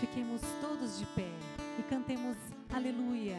Fiquemos todos de pé e cantemos aleluia.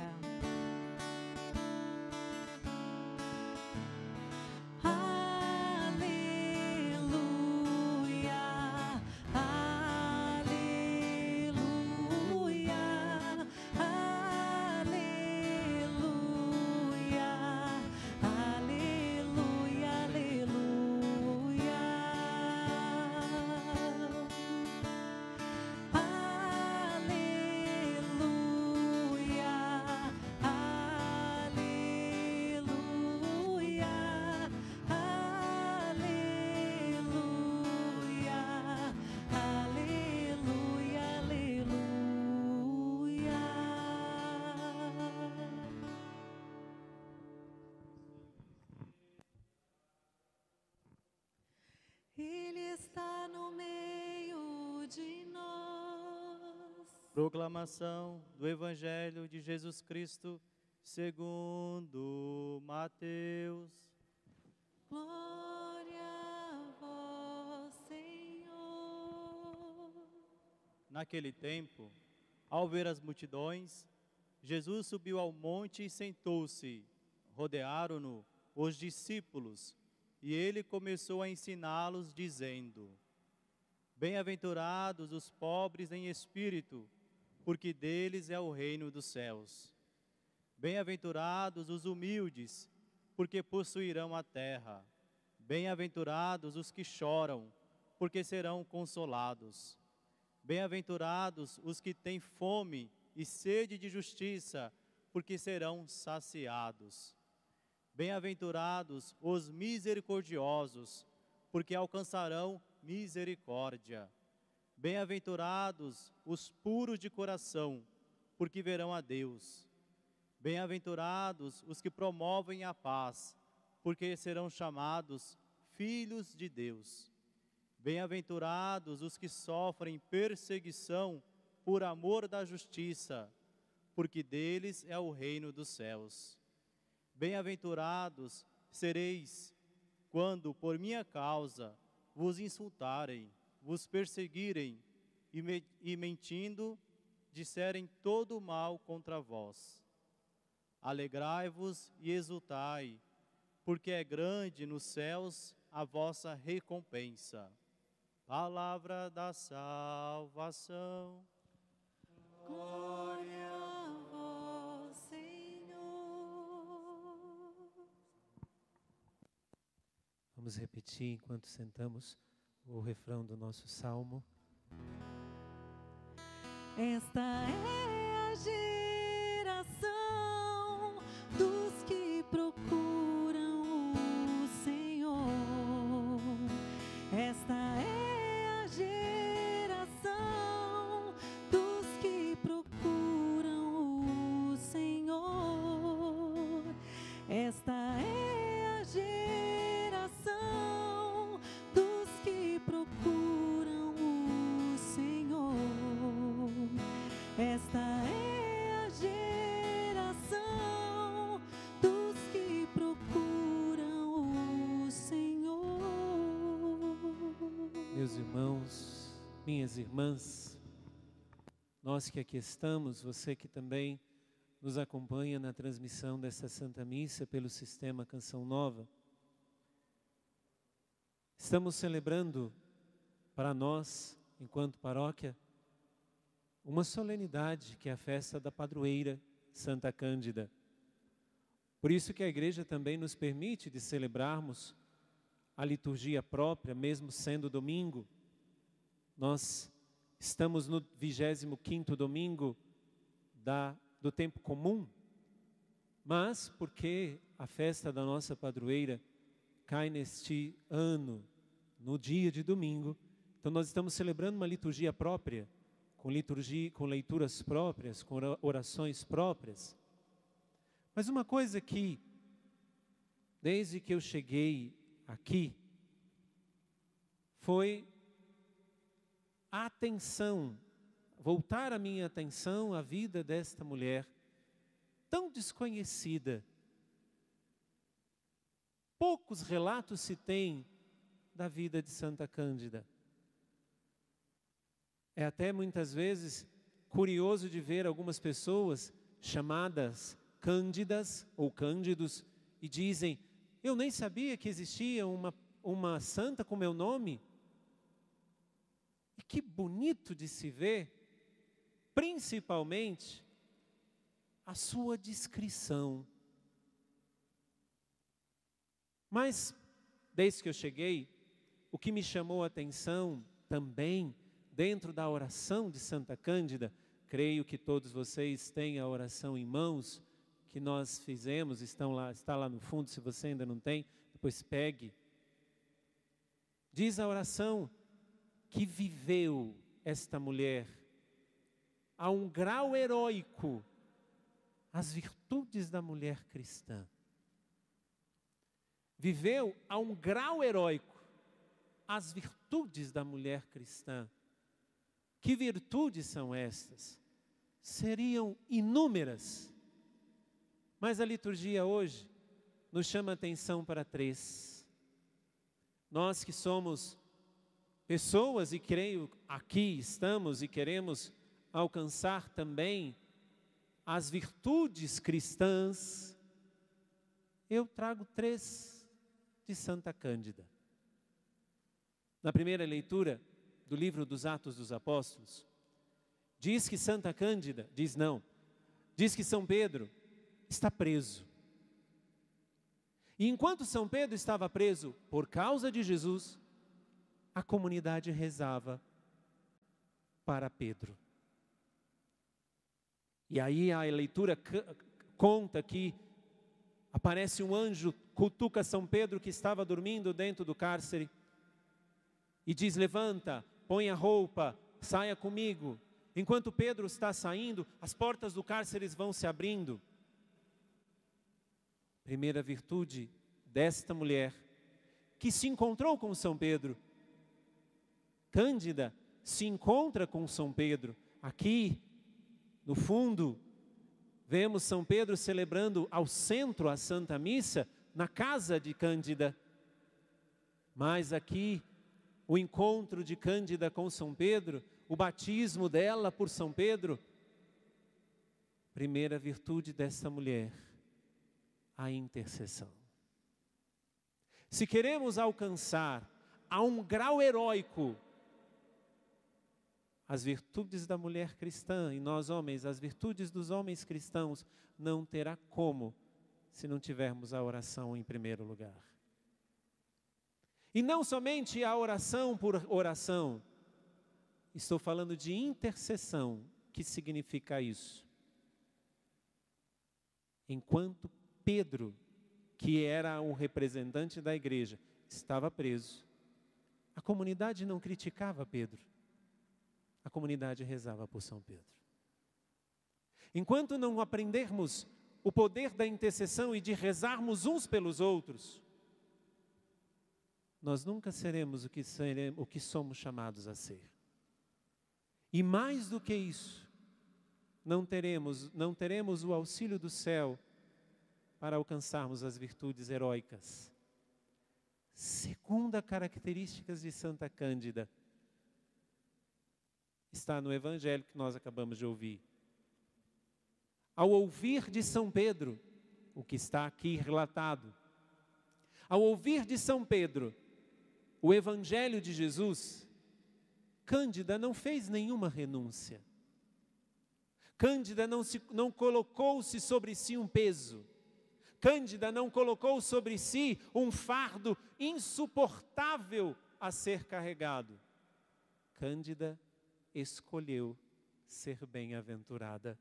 Proclamação do Evangelho de Jesus Cristo segundo Mateus. Glória a vós, Senhor. Naquele tempo, ao ver as multidões, Jesus subiu ao monte e sentou-se. Rodearam-no os discípulos, e ele começou a ensiná-los, dizendo: Bem-aventurados os pobres em espírito, porque deles é o reino dos céus. Bem-aventurados os humildes, porque possuirão a terra. Bem-aventurados os que choram, porque serão consolados. Bem-aventurados os que têm fome e sede de justiça, porque serão saciados. Bem-aventurados os misericordiosos, porque alcançarão misericórdia. Bem-aventurados os puros de coração, porque verão a Deus. Bem-aventurados os que promovem a paz, porque serão chamados filhos de Deus. Bem-aventurados os que sofrem perseguição por amor da justiça, porque deles é o reino dos céus. Bem-aventurados sereis quando, por minha causa, vos insultarem vos perseguirem e, me, e mentindo disserem todo o mal contra vós. Alegrai-vos e exultai, porque é grande nos céus a vossa recompensa. Palavra da salvação. Glória a vós, Senhor. Vamos repetir enquanto sentamos o refrão do nosso salmo. Esta é a minhas irmãs, nós que aqui estamos, você que também nos acompanha na transmissão desta Santa Missa pelo sistema Canção Nova, estamos celebrando para nós, enquanto paróquia, uma solenidade que é a festa da padroeira Santa Cândida. Por isso que a igreja também nos permite de celebrarmos a liturgia própria, mesmo sendo domingo, nós estamos no 25º domingo da, do tempo comum, mas porque a festa da nossa padroeira cai neste ano, no dia de domingo, então nós estamos celebrando uma liturgia própria, com liturgia, com leituras próprias, com orações próprias. Mas uma coisa que desde que eu cheguei aqui foi atenção, voltar a minha atenção à vida desta mulher tão desconhecida. Poucos relatos se têm da vida de Santa Cândida. É até muitas vezes curioso de ver algumas pessoas chamadas Cândidas ou Cândidos e dizem: Eu nem sabia que existia uma, uma santa com meu nome. E que bonito de se ver, principalmente, a sua descrição. Mas, desde que eu cheguei, o que me chamou a atenção também, dentro da oração de Santa Cândida, creio que todos vocês têm a oração em mãos que nós fizemos, estão lá, está lá no fundo, se você ainda não tem, depois pegue. Diz a oração: que viveu esta mulher a um grau heróico as virtudes da mulher cristã. Viveu a um grau heróico as virtudes da mulher cristã. Que virtudes são estas? Seriam inúmeras. Mas a liturgia hoje nos chama atenção para três. Nós que somos pessoas, e creio aqui estamos e queremos alcançar também as virtudes cristãs, eu trago três de Santa Cândida. Na primeira leitura do livro dos Atos dos Apóstolos, diz que Santa Cândida, diz não, diz que São Pedro está preso. E enquanto São Pedro estava preso por causa de Jesus, a comunidade rezava para Pedro. E aí a leitura conta que aparece um anjo, cutuca São Pedro que estava dormindo dentro do cárcere e diz: Levanta, põe a roupa, saia comigo. Enquanto Pedro está saindo, as portas do cárcere vão se abrindo. Primeira virtude desta mulher que se encontrou com São Pedro Cândida se encontra com São Pedro. Aqui, no fundo, vemos São Pedro celebrando ao centro a Santa Missa, na casa de Cândida. Mas aqui, o encontro de Cândida com São Pedro, o batismo dela por São Pedro. Primeira virtude dessa mulher, a intercessão. Se queremos alcançar a um grau heróico as virtudes da mulher cristã e nós homens, as virtudes dos homens cristãos, não terá como se não tivermos a oração em primeiro lugar. E não somente a oração por oração, estou falando de intercessão, que significa isso? Enquanto Pedro, que era o representante da igreja, estava preso, a comunidade não criticava Pedro a comunidade rezava por São Pedro. Enquanto não aprendermos o poder da intercessão e de rezarmos uns pelos outros, nós nunca seremos o que, seremos, o que somos chamados a ser. E mais do que isso, não teremos, não teremos o auxílio do céu para alcançarmos as virtudes heróicas. Segunda característica de Santa Cândida, está no evangelho que nós acabamos de ouvir. Ao ouvir de São Pedro o que está aqui relatado, ao ouvir de São Pedro o evangelho de Jesus, Cândida não fez nenhuma renúncia. Cândida não, se, não colocou-se sobre si um peso. Cândida não colocou sobre si um fardo insuportável a ser carregado. Cândida escolheu ser bem-aventurada.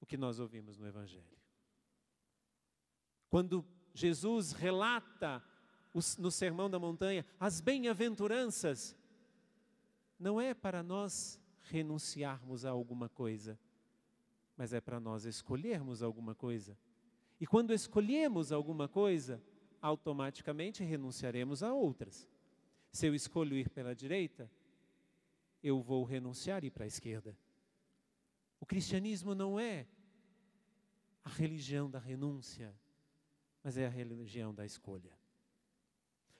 O que nós ouvimos no Evangelho. Quando Jesus relata no Sermão da Montanha as bem-aventuranças, não é para nós renunciarmos a alguma coisa, mas é para nós escolhermos alguma coisa. E quando escolhemos alguma coisa, automaticamente renunciaremos a outras. Se eu escolho ir pela direita, eu vou renunciar e ir para a esquerda. O cristianismo não é a religião da renúncia, mas é a religião da escolha.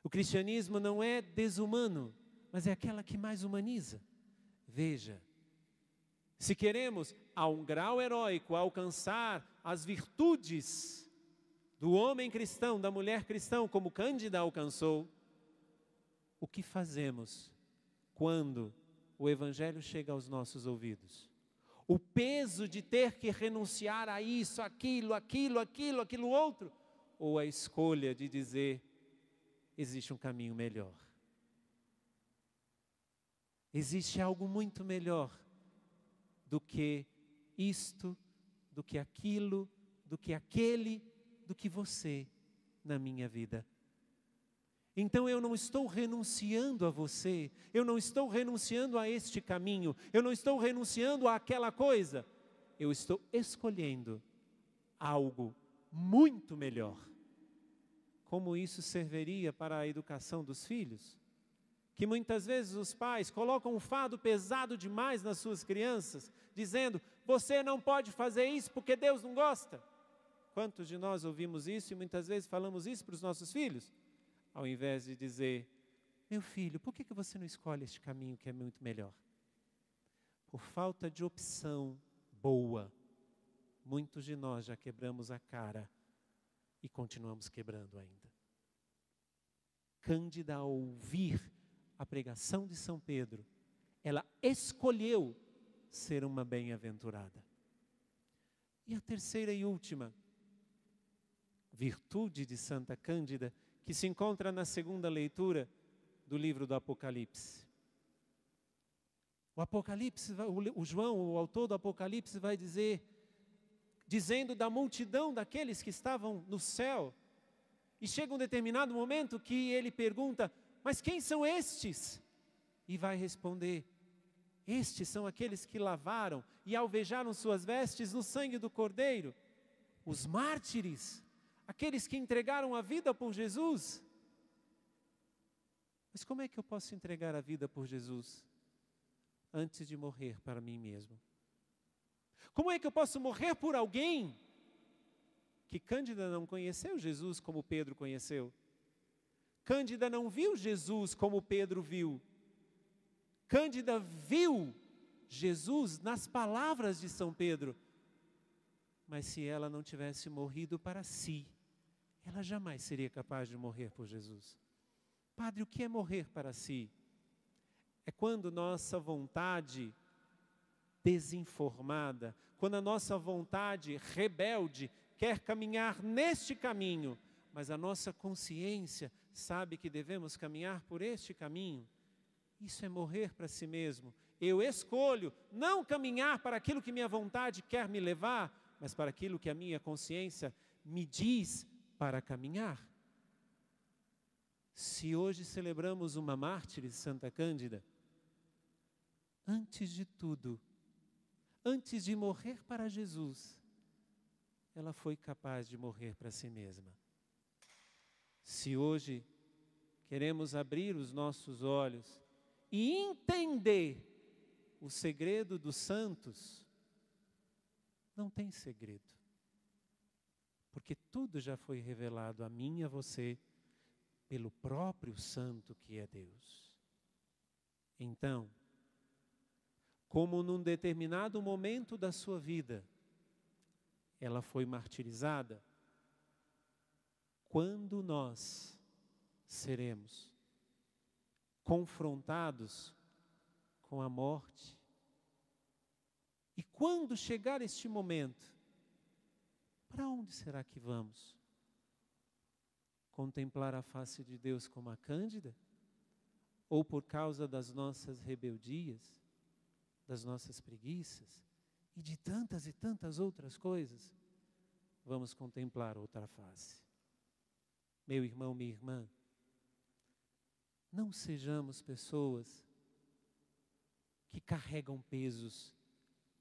O cristianismo não é desumano, mas é aquela que mais humaniza. Veja, se queremos, a um grau heróico, alcançar as virtudes do homem cristão, da mulher cristã, como Cândida alcançou, o que fazemos quando o Evangelho chega aos nossos ouvidos. O peso de ter que renunciar a isso, aquilo, aquilo, aquilo, aquilo outro, ou a escolha de dizer: existe um caminho melhor. Existe algo muito melhor do que isto, do que aquilo, do que aquele, do que você na minha vida. Então eu não estou renunciando a você, eu não estou renunciando a este caminho, eu não estou renunciando àquela coisa. Eu estou escolhendo algo muito melhor. Como isso serviria para a educação dos filhos? Que muitas vezes os pais colocam um fado pesado demais nas suas crianças, dizendo: você não pode fazer isso porque Deus não gosta. Quantos de nós ouvimos isso e muitas vezes falamos isso para os nossos filhos? ao invés de dizer: Meu filho, por que, que você não escolhe este caminho que é muito melhor? Por falta de opção boa, muitos de nós já quebramos a cara e continuamos quebrando ainda. Cândida, ao ouvir a pregação de São Pedro, ela escolheu ser uma bem-aventurada. E a terceira e última virtude de Santa Cândida que se encontra na segunda leitura do livro do Apocalipse. O Apocalipse, o João, o autor do Apocalipse, vai dizer, dizendo da multidão daqueles que estavam no céu, e chega um determinado momento que ele pergunta: Mas quem são estes? E vai responder: Estes são aqueles que lavaram e alvejaram suas vestes no sangue do Cordeiro, os mártires aqueles que entregaram a vida por Jesus. Mas como é que eu posso entregar a vida por Jesus antes de morrer para mim mesmo? Como é que eu posso morrer por alguém que Cândida não conheceu Jesus como Pedro conheceu? Cândida não viu Jesus como Pedro viu. Cândida viu Jesus nas palavras de São Pedro. Mas se ela não tivesse morrido para si, ela jamais seria capaz de morrer por Jesus. Padre, o que é morrer para si? É quando nossa vontade desinformada, quando a nossa vontade rebelde quer caminhar neste caminho, mas a nossa consciência sabe que devemos caminhar por este caminho. Isso é morrer para si mesmo. Eu escolho não caminhar para aquilo que minha vontade quer me levar, mas para aquilo que a minha consciência me diz para caminhar. Se hoje celebramos uma mártir Santa Cândida, antes de tudo, antes de morrer para Jesus, ela foi capaz de morrer para si mesma. Se hoje queremos abrir os nossos olhos e entender o segredo dos santos, não tem segredo porque tudo já foi revelado a mim e a você pelo próprio Santo que é Deus. Então, como num determinado momento da sua vida ela foi martirizada, quando nós seremos confrontados com a morte, e quando chegar este momento, para onde será que vamos? Contemplar a face de Deus como a Cândida? Ou por causa das nossas rebeldias, das nossas preguiças e de tantas e tantas outras coisas, vamos contemplar outra face? Meu irmão, minha irmã, não sejamos pessoas que carregam pesos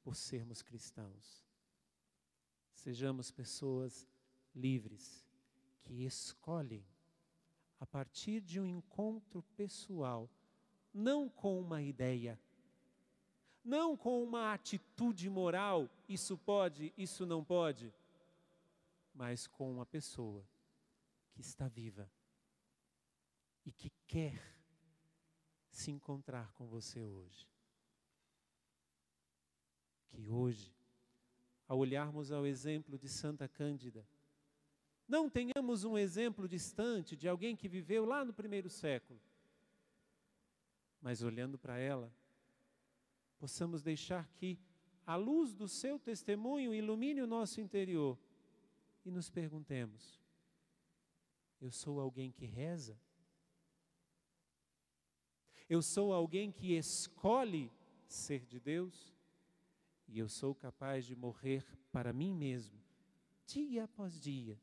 por sermos cristãos. Sejamos pessoas livres que escolhem a partir de um encontro pessoal, não com uma ideia, não com uma atitude moral, isso pode, isso não pode, mas com uma pessoa que está viva e que quer se encontrar com você hoje. Que hoje ao olharmos ao exemplo de Santa Cândida. Não tenhamos um exemplo distante de alguém que viveu lá no primeiro século, mas olhando para ela, possamos deixar que a luz do seu testemunho ilumine o nosso interior e nos perguntemos: eu sou alguém que reza? Eu sou alguém que escolhe ser de Deus? e eu sou capaz de morrer para mim mesmo, dia após dia,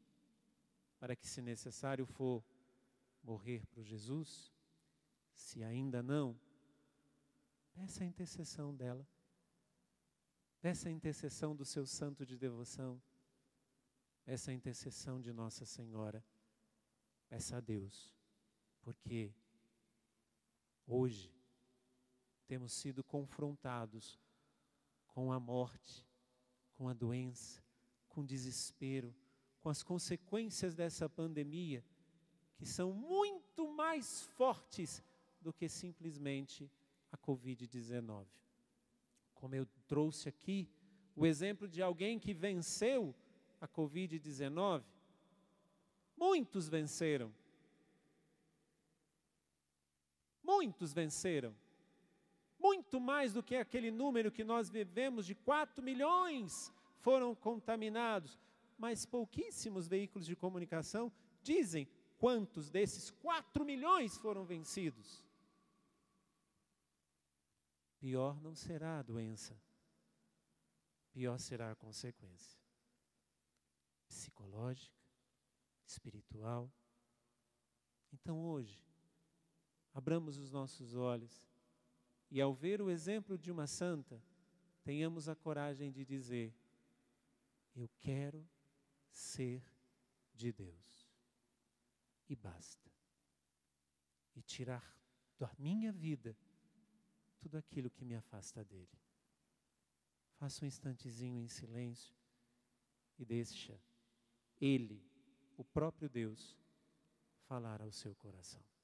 para que, se necessário for, morrer para Jesus? Se ainda não, peça a intercessão dela, peça a intercessão do seu santo de devoção, peça a intercessão de Nossa Senhora, peça a Deus, porque hoje temos sido confrontados com a morte, com a doença, com o desespero, com as consequências dessa pandemia, que são muito mais fortes do que simplesmente a Covid-19. Como eu trouxe aqui o exemplo de alguém que venceu a Covid-19, muitos venceram. Muitos venceram muito mais do que aquele número que nós vivemos de 4 milhões foram contaminados, mas pouquíssimos veículos de comunicação dizem quantos desses 4 milhões foram vencidos. Pior não será a doença, pior será a consequência psicológica, espiritual. Então hoje, abramos os nossos olhos e ao ver o exemplo de uma santa, tenhamos a coragem de dizer: Eu quero ser de Deus. E basta. E tirar da minha vida tudo aquilo que me afasta dele. Faça um instantezinho em silêncio e deixa Ele, o próprio Deus, falar ao seu coração.